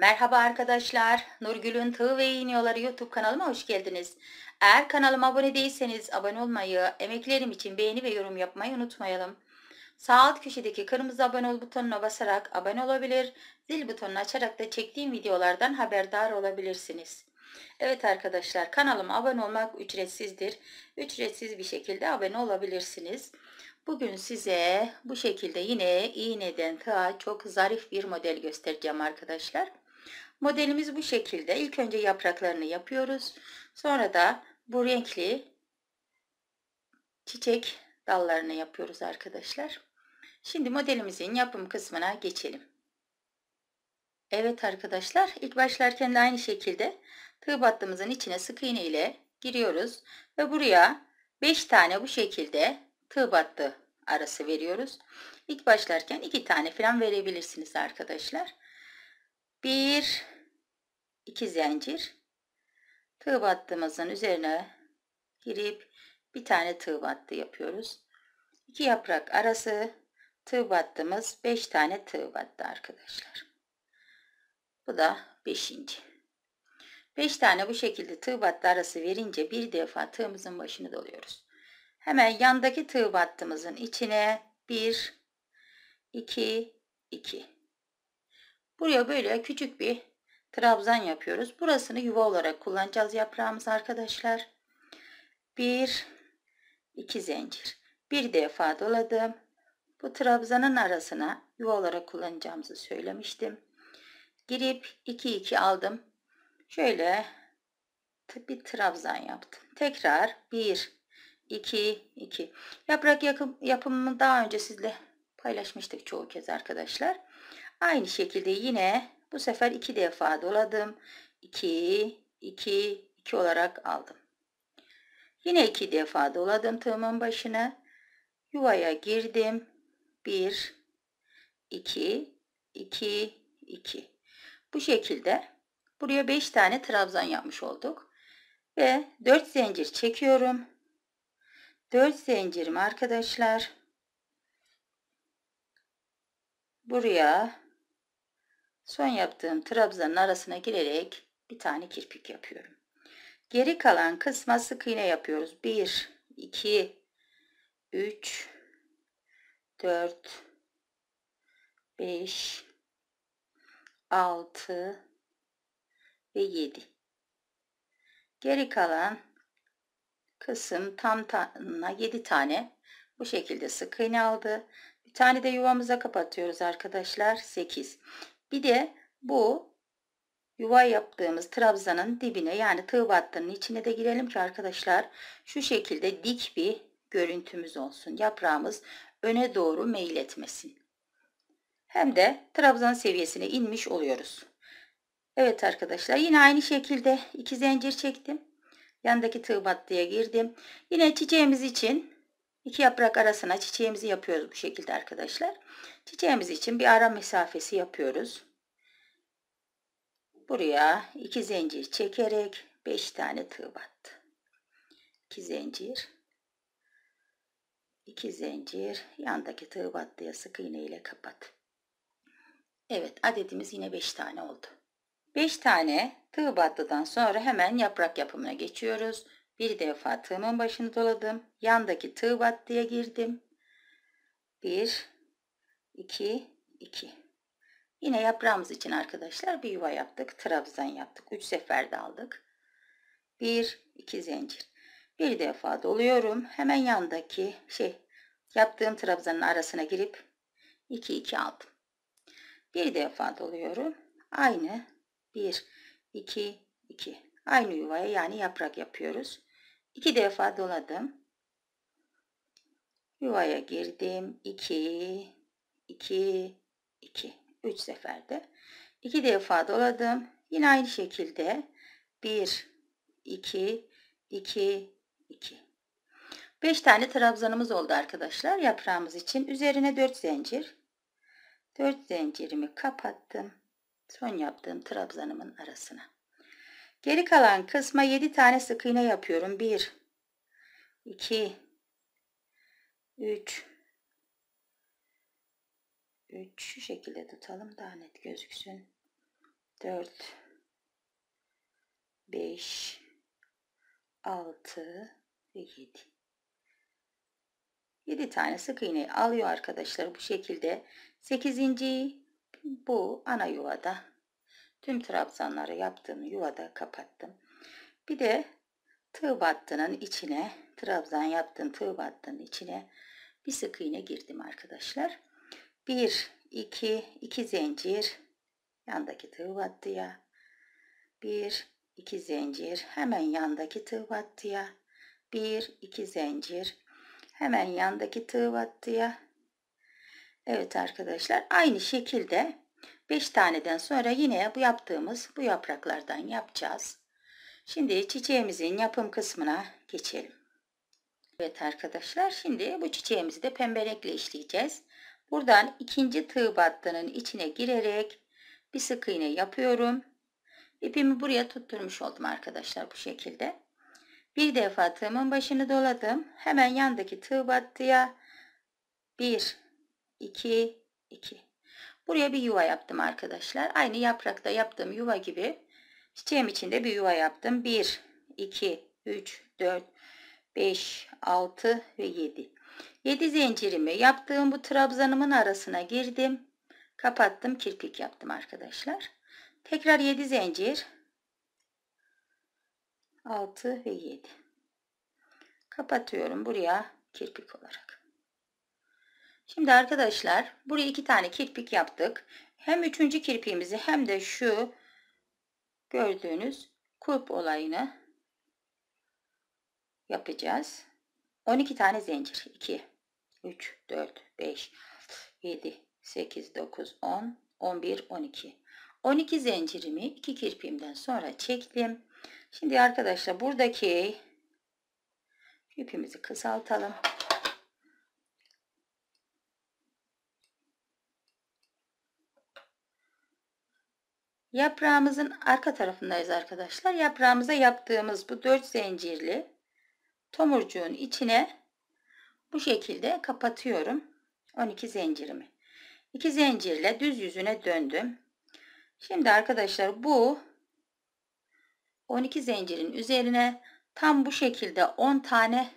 Merhaba arkadaşlar, Nurgül'ün Tığ ve İğniyorları YouTube kanalıma hoş geldiniz. Eğer kanalıma abone değilseniz abone olmayı, emeklerim için beğeni ve yorum yapmayı unutmayalım. Sağ alt köşedeki kırmızı abone ol butonuna basarak abone olabilir, zil butonunu açarak da çektiğim videolardan haberdar olabilirsiniz. Evet arkadaşlar kanalıma abone olmak ücretsizdir. Ücretsiz bir şekilde abone olabilirsiniz. Bugün size bu şekilde yine iğneden tığa çok zarif bir model göstereceğim arkadaşlar. Modelimiz bu şekilde. İlk önce yapraklarını yapıyoruz. Sonra da bu renkli çiçek dallarını yapıyoruz arkadaşlar. Şimdi modelimizin yapım kısmına geçelim. Evet arkadaşlar ilk başlarken de aynı şekilde tığ battığımızın içine sık iğne ile giriyoruz. Ve buraya 5 tane bu şekilde tığ battı arası veriyoruz. İlk başlarken 2 tane falan verebilirsiniz arkadaşlar. 1 2 zincir tığ battığımızın üzerine girip bir tane tığ battı yapıyoruz. 2 yaprak arası tığ battığımız 5 tane tığ battı arkadaşlar. Bu da 5. 5 tane bu şekilde tığ battı arası verince bir defa tığımızın başını doluyoruz. Hemen yandaki tığ battığımızın içine 1 2 2 Buraya böyle küçük bir trabzan yapıyoruz. Burasını yuva olarak kullanacağız yaprağımız arkadaşlar. Bir iki zincir. Bir defa doladım. Bu trabzanın arasına yuva olarak kullanacağımızı söylemiştim. Girip 2 2 aldım. Şöyle bir trabzan yaptım. Tekrar 1 2 2. Yaprak yapımını daha önce sizle paylaşmıştık çoğu kez arkadaşlar. Aynı şekilde yine bu sefer iki defa doladım. 2, 2, 2 olarak aldım. Yine iki defa doladım tığımın başına. Yuvaya girdim. 1, 2, 2, 2. Bu şekilde buraya 5 tane trabzan yapmış olduk. Ve 4 zincir çekiyorum. 4 zincirim arkadaşlar. Buraya Son yaptığım trabzanın arasına girerek bir tane kirpik yapıyorum. Geri kalan kısma sık iğne yapıyoruz. 1, 2, 3, 4, 5, 6 ve 7. Geri kalan kısım tam tamına 7 tane bu şekilde sık iğne aldı. Bir tane de yuvamıza kapatıyoruz arkadaşlar. 8. Bir de bu yuva yaptığımız trabzanın dibine yani tığ battının içine de girelim ki arkadaşlar şu şekilde dik bir görüntümüz olsun. Yaprağımız öne doğru meyil etmesin. Hem de trabzan seviyesine inmiş oluyoruz. Evet arkadaşlar yine aynı şekilde iki zincir çektim. Yandaki tığ battıya girdim. Yine çiçeğimiz için İki yaprak arasına çiçeğimizi yapıyoruz bu şekilde arkadaşlar. Çiçeğimiz için bir ara mesafesi yapıyoruz. Buraya iki zincir çekerek beş tane tığ battı. İki zincir 2 zincir yandaki tığ battıya sık iğne ile kapat. Evet adedimiz yine beş tane oldu. Beş tane tığ battıdan sonra hemen yaprak yapımına geçiyoruz. Bir defa tığımın başını doladım. Yandaki tığ battıya girdim. 1, 2, 2. Yine yaprağımız için arkadaşlar bir yuva yaptık. Trabzan yaptık. 3 seferde aldık. 1, 2 zincir. Bir defa doluyorum. Hemen yandaki şey yaptığım trabzanın arasına girip 2, 2 aldım. Bir defa doluyorum. Aynı 1, 2, 2. Aynı yuvaya yani yaprak yapıyoruz. 2 defa doladım. Yuvaya girdim. 2 2 2 3 seferde. 2 defa doladım. Yine aynı şekilde 1 2 2 2 5 tane trabzanımız oldu arkadaşlar yaprağımız için. Üzerine 4 zincir. 4 zincirimi kapattım. Son yaptığım trabzanımın arasına. Geri kalan kısma 7 tane sık iğne yapıyorum. 1 2 3 3 şu şekilde tutalım daha net gözüksün. 4 5 6 ve 7 7 tane sık iğneyi alıyor arkadaşlar bu şekilde 8. bu ana yuvada Tüm trabzanları yaptığım yuvada kapattım. Bir de tığ battının içine, trabzan yaptığım tığ battının içine bir sık iğne girdim arkadaşlar. 1, 2, 2 zincir yandaki tığ battıya. 1, 2 zincir hemen yandaki tığ battıya. 1, 2 zincir hemen yandaki tığ battıya. Evet arkadaşlar aynı şekilde 5 taneden sonra yine bu yaptığımız bu yapraklardan yapacağız. Şimdi çiçeğimizin yapım kısmına geçelim. Evet arkadaşlar şimdi bu çiçeğimizi de pembe renkle işleyeceğiz. Buradan ikinci tığ battının içine girerek bir sık iğne yapıyorum. İpimi buraya tutturmuş oldum arkadaşlar bu şekilde. Bir defa tığımın başını doladım. Hemen yandaki tığ battıya 1 2 2 Buraya bir yuva yaptım arkadaşlar. Aynı yaprakta yaptığım yuva gibi çiçeğim içinde bir yuva yaptım. 1, 2, 3, 4, 5, 6 ve 7. 7 zincirimi yaptığım bu trabzanımın arasına girdim. Kapattım kirpik yaptım arkadaşlar. Tekrar 7 zincir. 6 ve 7. Kapatıyorum buraya kirpik olarak. Şimdi arkadaşlar buraya iki tane kirpik yaptık. Hem üçüncü kirpiğimizi hem de şu gördüğünüz kulp olayını yapacağız. 12 tane zincir. 2, 3, 4, 5, 7, 8, 9, 10, 11, 12. 12 zincirimi 2 kirpiğimden sonra çektim. Şimdi arkadaşlar buradaki ipimizi kısaltalım. Yaprağımızın arka tarafındayız arkadaşlar. Yaprağımıza yaptığımız bu 4 zincirli tomurcuğun içine bu şekilde kapatıyorum 12 zincirimi. 2 zincirle düz yüzüne döndüm. Şimdi arkadaşlar bu 12 zincirin üzerine tam bu şekilde 10 tane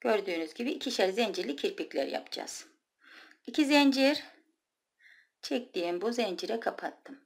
gördüğünüz gibi ikişer zincirli kirpikler yapacağız. 2 zincir çektiğim bu zincire kapattım.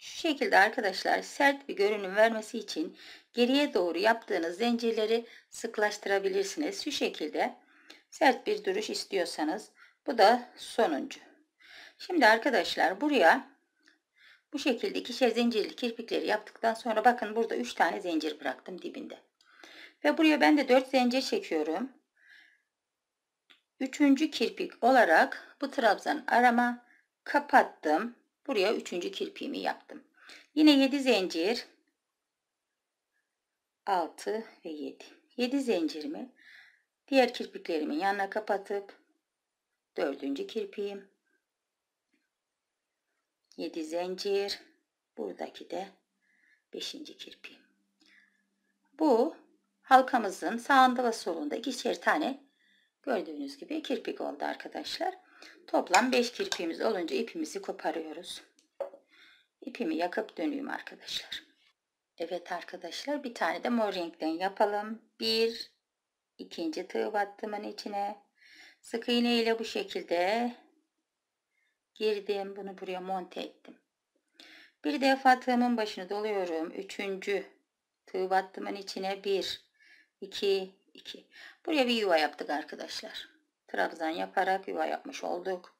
Şu şekilde arkadaşlar sert bir görünüm vermesi için geriye doğru yaptığınız zincirleri sıklaştırabilirsiniz. Şu şekilde sert bir duruş istiyorsanız bu da sonuncu. Şimdi arkadaşlar buraya bu şekilde ikişer zincirli kirpikleri yaptıktan sonra bakın burada 3 tane zincir bıraktım dibinde. Ve buraya ben de 4 zincir çekiyorum. Üçüncü kirpik olarak bu trabzan arama kapattım. Buraya üçüncü kirpiğimi yaptım. Yine 7 zincir 6 ve 7. 7 zincirimi diğer kirpiklerimin yanına kapatıp dördüncü kirpiğim 7 zincir buradaki de 5. kirpiğim. Bu halkamızın sağında ve solunda ikişer tane gördüğünüz gibi kirpik oldu arkadaşlar. Toplam 5 kirpiğimiz olunca ipimizi koparıyoruz. İpimi yakıp dönüyorum arkadaşlar. Evet arkadaşlar bir tane de mor renkten yapalım. Bir ikinci tığ battımın içine sık iğne ile bu şekilde girdim. Bunu buraya monte ettim. Bir defa tığımın başını doluyorum. Üçüncü tığ battımın içine bir iki iki. Buraya bir yuva yaptık arkadaşlar trabzan yaparak yuva yapmış olduk.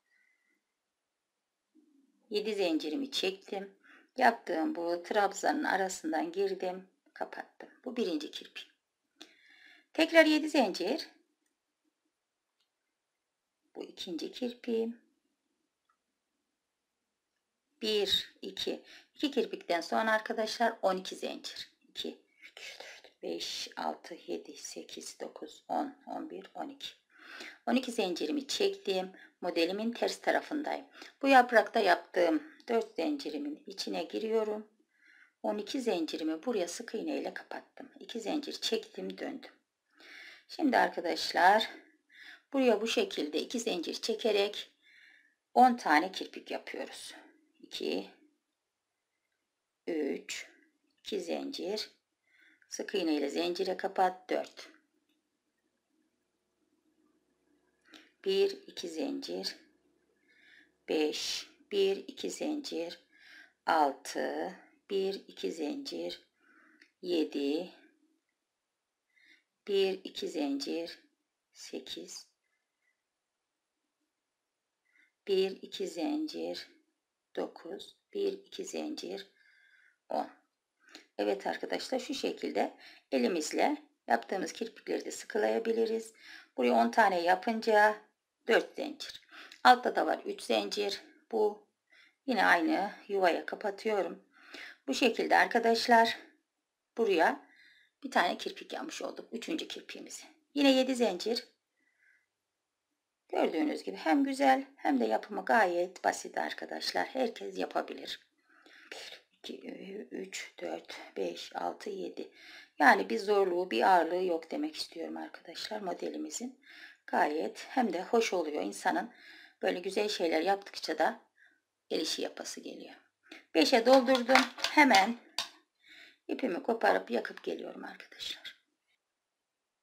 7 zincirimi çektim. Yaptığım bu trabzanın arasından girdim, kapattım. Bu birinci kirpi. Tekrar 7 zincir. Bu ikinci kirpiğim. 1 2 2 kirpikten sonra arkadaşlar 12 zincir. 2 3 4 5 6 7 8 9 10 11 12 12 zincirimi çektim. Modelimin ters tarafındayım. Bu yaprakta yaptığım 4 zincirimin içine giriyorum. 12 zincirimi buraya sık iğne ile kapattım. 2 zincir çektim döndüm. Şimdi arkadaşlar buraya bu şekilde 2 zincir çekerek 10 tane kirpik yapıyoruz. 2 3 2 zincir sık iğne ile zincire kapat 4 1 2 zincir 5 1 2 zincir 6 1 2 zincir 7 1 2 zincir 8 1 2 zincir 9 1 2 zincir 10 Evet arkadaşlar şu şekilde elimizle yaptığımız kirpikleri de sıkılayabiliriz. Buraya 10 tane yapınca 4 zincir. Altta da var 3 zincir. Bu yine aynı yuvaya kapatıyorum. Bu şekilde arkadaşlar buraya bir tane kirpik yapmış olduk. Üçüncü kirpiğimizi. Yine 7 zincir. Gördüğünüz gibi hem güzel hem de yapımı gayet basit arkadaşlar. Herkes yapabilir. 1, 2, 3, 4, 5, 6, 7. Yani bir zorluğu, bir ağırlığı yok demek istiyorum arkadaşlar modelimizin gayet hem de hoş oluyor. insanın böyle güzel şeyler yaptıkça da el yapası geliyor. Beşe doldurdum. Hemen ipimi koparıp yakıp geliyorum arkadaşlar.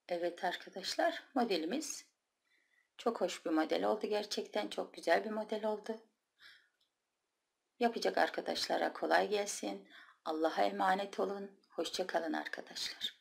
Evet arkadaşlar modelimiz çok hoş bir model oldu. Gerçekten çok güzel bir model oldu. Yapacak arkadaşlara kolay gelsin. Allah'a emanet olun. Hoşçakalın arkadaşlar.